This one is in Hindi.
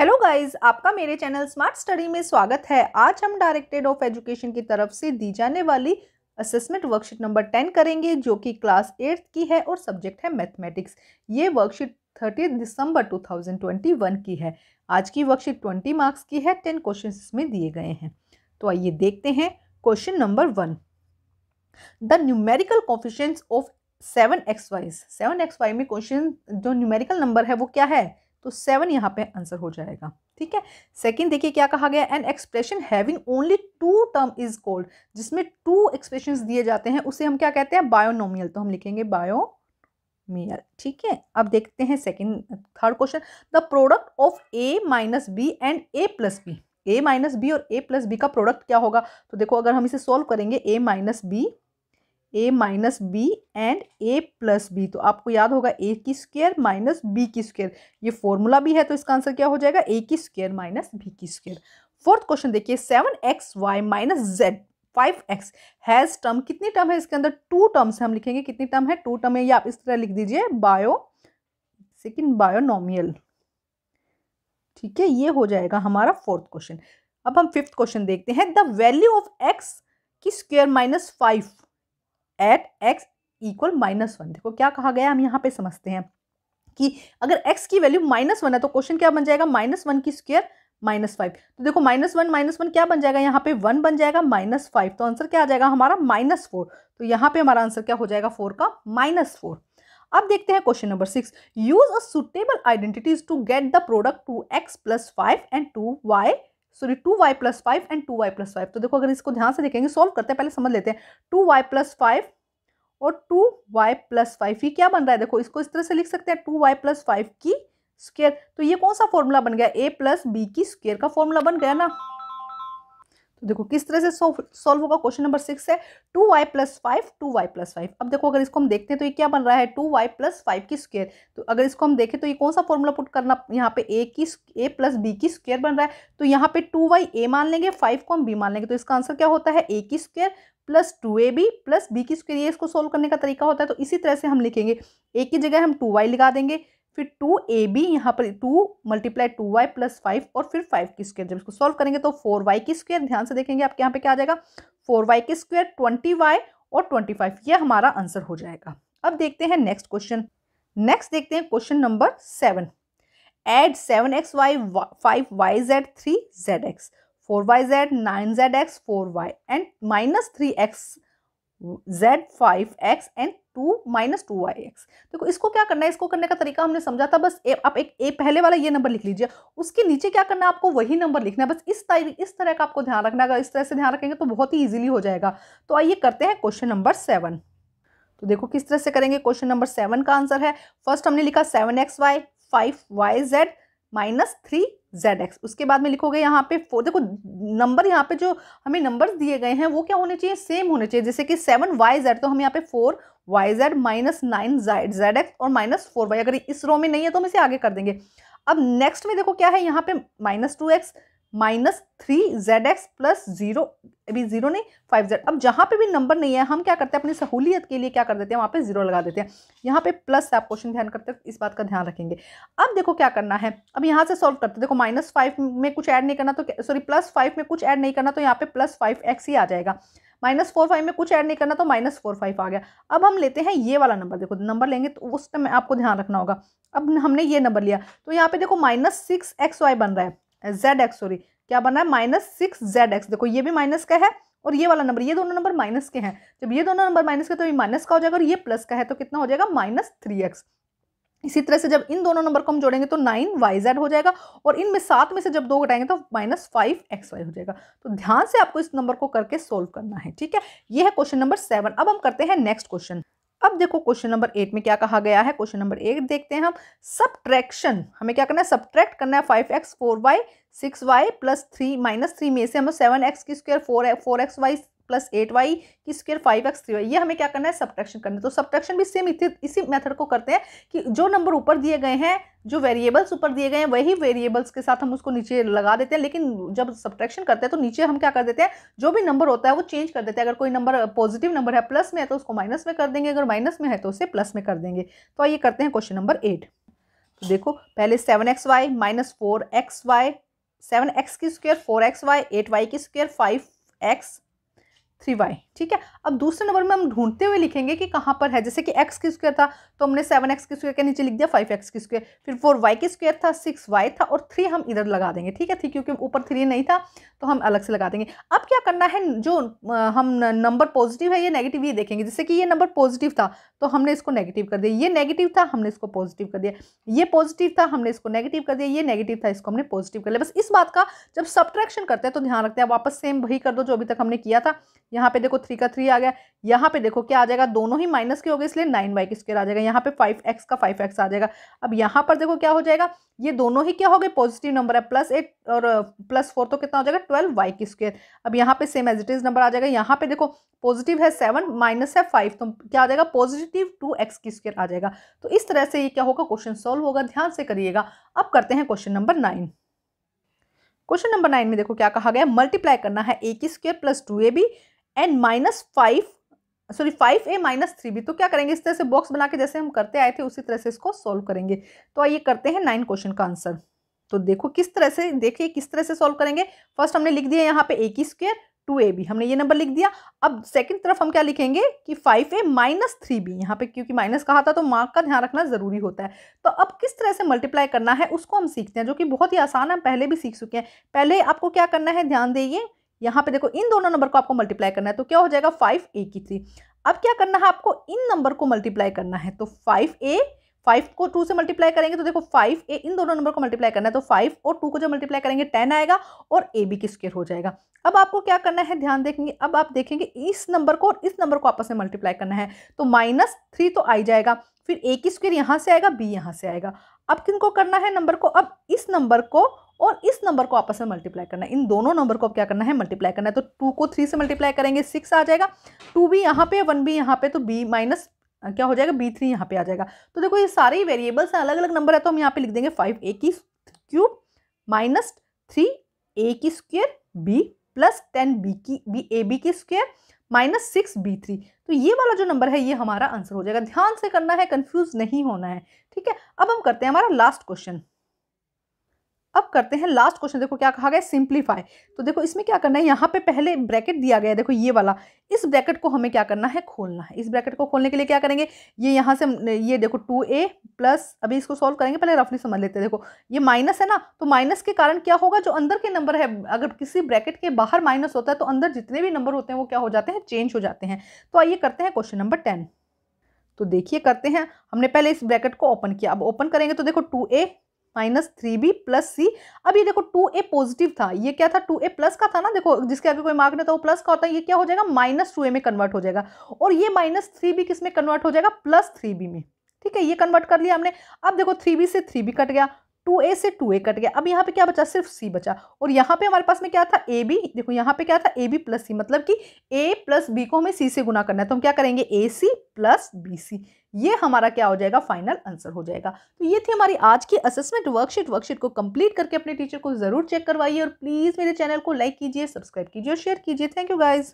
हेलो गाइस आपका मेरे चैनल स्मार्ट स्टडी में स्वागत है आज हम डायरेक्टेड ऑफ एजुकेशन की तरफ से दी जाने वाली असेसमेंट वर्कशीट नंबर टेन करेंगे जो कि क्लास एट्थ की है और सब्जेक्ट है मैथमेटिक्स ये वर्कशीट थर्टी दिसंबर 2021 की है आज की वर्कशीट ट्वेंटी मार्क्स की है टेन क्वेश्चन इसमें दिए गए हैं तो आइए देखते हैं question number one the numerical coefficients of seven x wise seven x y में क्वेश्चन जो न्यूमेरिकल नंबर है वो क्या है तो सेवन यहाँ पे आंसर हो जाएगा ठीक है सेकंड देखिए क्या कहा गया an expression having only two term is called जिसमें टू एक्सप्रेशन दिए जाते हैं उसे हम क्या कहते हैं बायोनोमियल तो हम लिखेंगे बायो मेयर ठीक है अब देखते हैं second third question the product of a minus b and a plus b a minus b और ए प्लस बी का प्रोडक्ट क्या होगा तो देखो अगर हम इसे सॉल्व करेंगे a minus b a minus b and a plus b तो आपको याद होगा ए की स्क्वेयर माइनस बी की स्क्वेयर ये फॉर्मूला भी है तो इसका आंसर क्या हो जाएगा ए की स्क्वेयर माइनस बी की स्क्वेयर फोर्थ क्वेश्चन देखिए seven x y minus z five x has term कितनी टर्म है इसके अंदर टू टर्म्स हम लिखेंगे कितनी टर्म है टू टर्म है ये आप इस तरह लिख दीजिए बायो सेकेंड बायोनोमियल ठीक है ये हो जाएगा हमारा फोर्थ क्वेश्चन अब हम फिफ्थ क्वेश्चन देखते हैं द वैल्यू ऑफ एक्स की square minus five eight x equal minus one देखो क्या कहा गया हम यहाँ पे समझते हैं कि अगर x की वैल्यू माइनस वन है तो क्वेश्चन क्या बन जाएगा माइनस वन की स्क्वेयर माइनस फाइव तो देखो माइनस वन माइनस वन क्या बन जाएगा यहाँ पे वन बन जाएगा माइनस फाइव तो आंसर क्या आ जाएगा हमारा माइनस फोर तो यहाँ पे हमारा आंसर क्या हो जाएगा फोर का माइनस फोर अब देखते हैं question number six use a suitable identities to get the product two x plus five and two y sorry two y plus five and two y plus five तो देखो अगर इसको ध्यान से देखेंगे सॉल्व करते हैं पहले समझ लेते हैं टू वाई प्लस फाइव और टू वाई प्लस फाइव ये क्या बन रहा है देखो इसको इस तरह से लिख सकते हैं टू वाई प्लस फाइव की स्क्वेयर तो ये कौन सा फॉर्मूला बन गया ए प्लस बी की स्क्वेयर का फॉर्मूला बन गया ना तो देखो किस तरह से सॉल्व होगा क्वेश्चन नंबर सिक्स है two y plus five two y plus five अब देखो अगर इसको हम देखते हैं तो ये क्या बन रहा है टू वाई प्लस फाइव की स्क्वेयर तो अगर इसको हम देखें तो ये कौन सा फॉर्मूला पुट करना यहाँ पे ए की ए प्लस बी की स्क्वेयर बन रहा है तो यहाँ पे टू वाई ए मान लेंगे फाइव को हम बी मान लेंगे तो इसका आंसर क्या होता है ए की square plus two a b plus b की स्क्वेयर ये इसको सोल्व करने का तरीका होता है तो इसी तरह से हम लिखेंगे ए की जगह हम टू वाई लगा देंगे फिर टू ए बी यहाँ पर two multiply two y plus five और फिर फाइव की स्क्वेयर जब इसको सॉल्व करेंगे तो फोर वाई की स्क्वेयर ध्यान से देखेंगे आपके यहाँ पे क्या आ जाएगा फोर वाई की स्क्वेयर ट्वेंटी वाई और ट्वेंटी फाइव ये हमारा आंसर हो जाएगा अब देखते हैं नेक्स्ट क्वेश्चन नेक्स्ट देखते हैं question number seven add seven x y five y z three z x four y z nine z x four y and minus three x z five x and two minus two y x देखो इसको क्या करना है इसको करने का तरीका हमने समझा था बस ए, आप एक ए पहले वाला ये नंबर लिख लीजिए उसके नीचे क्या करना है आपको वही नंबर लिखना है बस इस तरह इस तरह का आपको ध्यान रखना अगर इस तरह से ध्यान रखेंगे तो बहुत ही ईजिली हो जाएगा तो आइए करते हैं क्वेश्चन नंबर सेवन तो देखो किस तरह से करेंगे क्वेश्चन नंबर सेवन का आंसर है फर्स्ट हमने लिखा seven x y five y z minus three z x उसके बाद में लिखोगे यहाँ पे फोर देखो नंबर यहाँ पे जो हमें नंबर्स दिए गए हैं वो क्या होने चाहिए सेम होने चाहिए जैसे कि सेवन वाई जेड तो हम यहाँ पे four y z minus nine z z x और माइनस फोर वाई अगर इस रो में नहीं है तो हम इसे आगे कर देंगे अब नेक्स्ट में देखो क्या है यहाँ पे minus two x minus three z x plus zero अभी जीरो नहीं फाइव जेड अब जहाँ पे भी नंबर नहीं है हम क्या करते हैं अपनी सहूलियत के लिए क्या कर देते हैं वहाँ पे जीरो लगा देते हैं यहाँ पे प्लस आप क्वेश्चन ध्यान करते हैं इस बात का ध्यान रखेंगे अब देखो क्या करना है अब यहाँ से सॉल्व करते देखो माइनस फाइव में कुछ ऐड नहीं करना तो सॉरी प्लस फाइव में कुछ ऐड नहीं करना तो यहाँ पे प्लस फाइव एक्स ही आ जाएगा माइनस फोर फाइव में कुछ ऐड नहीं करना तो माइनस फोर फाइव आ गया अब हम लेते हैं ये वाला नंबर देखो नंबर लेंगे तो उस टाइम आपको ध्यान रखना होगा अब हमने ये नंबर लिया तो यहाँ पे देखो माइनस सिक्स एक्स वाई बन रहा है जेड एक्स सॉरी क्या बना है माइनस सिक्स जेड एक्स देखो ये भी माइनस का है और ये वाला नंबर ये दोनों नंबर माइनस के हैं जब ये दोनों नंबर माइनस के तो ये माइनस का हो जाएगा और ये प्लस का है तो कितना हो जाएगा माइनस थ्री एक्स इसी तरह से जब इन दोनों नंबर को हम जोड़ेंगे तो नाइन वाई जेड हो जाएगा और इनमें सात में से जब दो घटाएंगे तो माइनस फाइव एक्स वाई हो जाएगा तो ध्यान से आपको इस नंबर को करके सोल्व करना है ठीक है ये है क्वेश्चन नंबर सेवन अब हम करते हैं नेक्स्ट क्वेश्चन अब देखो क्वेश्चन नंबर एट में क्या कहा गया है क्वेश्चन नंबर एट देखते हैं हम सब्ट्रैक्शन हमें क्या करना है सब्ट्रैक्ट करना है five x four y six y plus three minus three में से हमें सेवन एक्स की square four four x y plus eight y की square five x three y ये हमें क्या करना है सब्ट्रैक्शन करना है तो सब्ट्रैक्शन भी सेम इसी मेथड को करते हैं कि जो नंबर ऊपर दिए गए हैं जो वेरिएबल्स ऊपर दिए गए हैं वही वेरिएबल्स के साथ हम उसको नीचे लगा देते हैं लेकिन जब सब्ट्रैक्शन करते हैं तो नीचे हम क्या कर देते हैं जो भी नंबर होता है वो चेंज कर देते हैं अगर कोई नंबर पॉजिटिव नंबर है प्लस में है तो उसको माइनस में कर देंगे अगर माइनस में है तो उसे प्लस में कर देंगे तो आइए करते हैं क्वेश्चन नंबर एट तो देखो पहले seven x y minus four x y seven x की square four x y eight y की square five x three y ठीक है अब दूसरे नंबर में हम ढूंढते हुए लिखेंगे कि कहाँ पर है जैसे कि एक्स की स्क्वेयर था तो हमने सेवन एक्स की स्क्वेयर के नीचे लिख दिया फाइव एक्स की स्क्वेयर फिर फोर वाई की स्क्वेयर था सिक्स वाई था और थ्री हम इधर लगा देंगे ठीक है थी क्योंकि ऊपर थ्री नहीं था तो हम अलग से लगा देंगे अब क्या करना है जो हम नंबर पॉजिटिव है ये नेगेटिव ये देखेंगे जैसे कि ये नंबर पॉजिटिव था तो हमने इसको नेगेटिव कर दिया ये नेगेटिव था हमने इसको पॉजिटिव कर दिया ये पॉजिटिव था हमने इसको नेगेटिव कर दिया ये नेगेटिव था इसको हमने पॉजिटिव कर लिया बस इस बात का जब सब्ट्रैक्शन करते हैं तो ध्यान रखते हैं वापस सेम वही कर दो जो अभी तक हमने किया था यहाँ पे देखो थ्री का थ्री आ गया यहाँ पे देखो क्या आ जाएगा दोनों ही माइनस के हो गए इसलिए नाइन वाई स्क्वेयर आ जाएगा यहाँ पे फाइव एक्स का फाइव एक्स आ जाएगा अब यहाँ पर देखो क्या हो जाएगा ये दोनों ही क्या हो गए पॉजिटिव नंबर है प्लस एट और प्लस फोर तो कितना हो जाएगा ट्वेल्व वाई की स्क्वेयर अब यहाँ पे same as it is number आ जाएगा यहाँ पे देखो पॉजिटिव है सेवन माइनस है फाइव तो क्या आ जाएगा पॉजिटिव टू एक्स की स्क्वेयर आ जाएगा तो इस तरह से ये क्या होगा क्वेश्चन सॉल्व होगा ध्यान से करिएगा अब करते हैं question number nine question number nine में देखो क्या कहा गया मल्टीप्लाई करना है ए की square plus two a b and minus five sorry five a minus three b तो क्या करेंगे इस तरह से बॉक्स बना के जैसे हम करते आए थे उसी तरह से इसको सॉल्व करेंगे तो आइए करते हैं नाइन क्वेश्चन का आंसर तो देखो किस तरह से देखिए किस तरह से सॉल्व करेंगे फर्स्ट हमने लिख दिया यहाँ पे ए की स्क्वेयर टू ए बी हमने ये नंबर लिख दिया अब सेकंड तरफ हम क्या लिखेंगे कि five a minus three b यहाँ पे क्योंकि माइनस कहा था तो मार्क का ध्यान रखना ज़रूरी होता है तो अब किस तरह से मल्टीप्लाई करना है उसको हम सीखते हैं जो कि बहुत ही आसान है पहले भी सीख चुके हैं पहले आपको क्या करना है ध्यान देंगे यहाँ पे देखो इन दोनों नंबर को आपको मल्टीप्लाई करना है तो क्या हो जाएगा फाइव ए की थ्री अब क्या करना है आपको इन नंबर को मल्टीप्लाई करना है तो फाइव ए फाइव को टू से मल्टीप्लाई करेंगे तो देखो फाइव ए इन दोनों नंबर को मल्टीप्लाई करना है तो फाइव और टू को जब मल्टीप्लाई करेंगे टेन आएगा और ए बी की स्क्र हो जाएगा अब आपको क्या करना है ध्यान देखेंगे अब आप देखेंगे इस नंबर को और इस नंबर को आपस में मल्टीप्लाई करना है तो माइनस थ्री तो आई जाएगा फिर ए की स्क्र यहाँ से आएगा बी यहाँ से आएगा अब को करना है नंबर को अब इस नंबर को और इस नंबर को आपस में मल्टीप्लाई करना है इन दोनों नंबर को अब क्या करना है मल्टीप्लाई करना है तो टू को थ्री से मल्टीप्लाई करेंगे सिक्स आ जाएगा टू भी यहाँ पे वन भी यहाँ पे तो बी माइनस क्या हो जाएगा बी थ्री यहाँ पे आ जाएगा तो देखो ये सारे ही वेरिएबल्स हैं अलग अलग नंबर है तो हम यहाँ पे लिख देंगे फाइव ए की क्यूब माइनस थ्री ए की square b plus ten b की बी ए बी की square minus six b three तो ये वाला जो नंबर है ये हमारा आंसर हो जाएगा ध्यान से करना है कन्फ्यूज नहीं होना है ठीक है अब हम करते हैं हमारा लास्ट क्वेश्चन अब करते हैं लास्ट क्वेश्चन देखो क्या कहा गया सिंप्लीफाई तो देखो इसमें क्या करना है यहाँ पे पहले ब्रैकेट दिया गया है देखो ये वाला इस ब्रैकेट को हमें क्या करना है खोलना है इस ब्रैकेट को खोलने के लिए क्या करेंगे ये यहाँ से ये देखो टू ए प्लस अभी इसको सॉल्व करेंगे पहले रफली समझ लेते हैं देखो ये माइनस है ना तो माइनस के कारण क्या होगा जो अंदर के नंबर है अगर किसी ब्रैकेट के बाहर माइनस होता है तो अंदर जितने भी नंबर होते हैं वो क्या हो जाते हैं चेंज हो जाते हैं तो आइए करते हैं क्वेश्चन नंबर टेन तो देखिए करते हैं हमने पहले इस ब्रैकेट को ओपन किया अब ओपन करेंगे तो देखो two a minus three b plus c अब ये देखो टू ए पॉजिटिव था ये क्या था टू ए प्लस का था ना देखो जिसके आगे कोई मार्क नहीं था वो प्लस का होता है ये क्या हो जाएगा माइनस टू ए में कन्वर्ट हो जाएगा और ये माइनस थ्री बी किस में कन्वर्ट हो जाएगा प्लस थ्री बी में ठीक है ये कन्वर्ट कर लिया हमने अब देखो थ्री बी से थ्री बी कट गया टू ए से टू ए कट गया अब यहाँ पे क्या बचा सिर्फ सी बचा और यहाँ पे हमारे पास में क्या था ए बी देखो यहाँ पे क्या था ए बी प्लस सी मतलब कि ए प्लस बी को हमें सी से गुना करना है तो हम क्या करेंगे ए सी प्लस बी सी ये हमारा क्या हो जाएगा फाइनल आंसर हो जाएगा तो ये थी हमारी आज की असेसमेंट वर्कशीट वर्कशीट को कंप्लीट करके अपने टीचर को ज़रूर चेक करवाइए और प्लीज़ मेरे चैनल को लाइक कीजिए सब्सक्राइब कीजिए और शेयर कीजिए थैंक यू गाइज़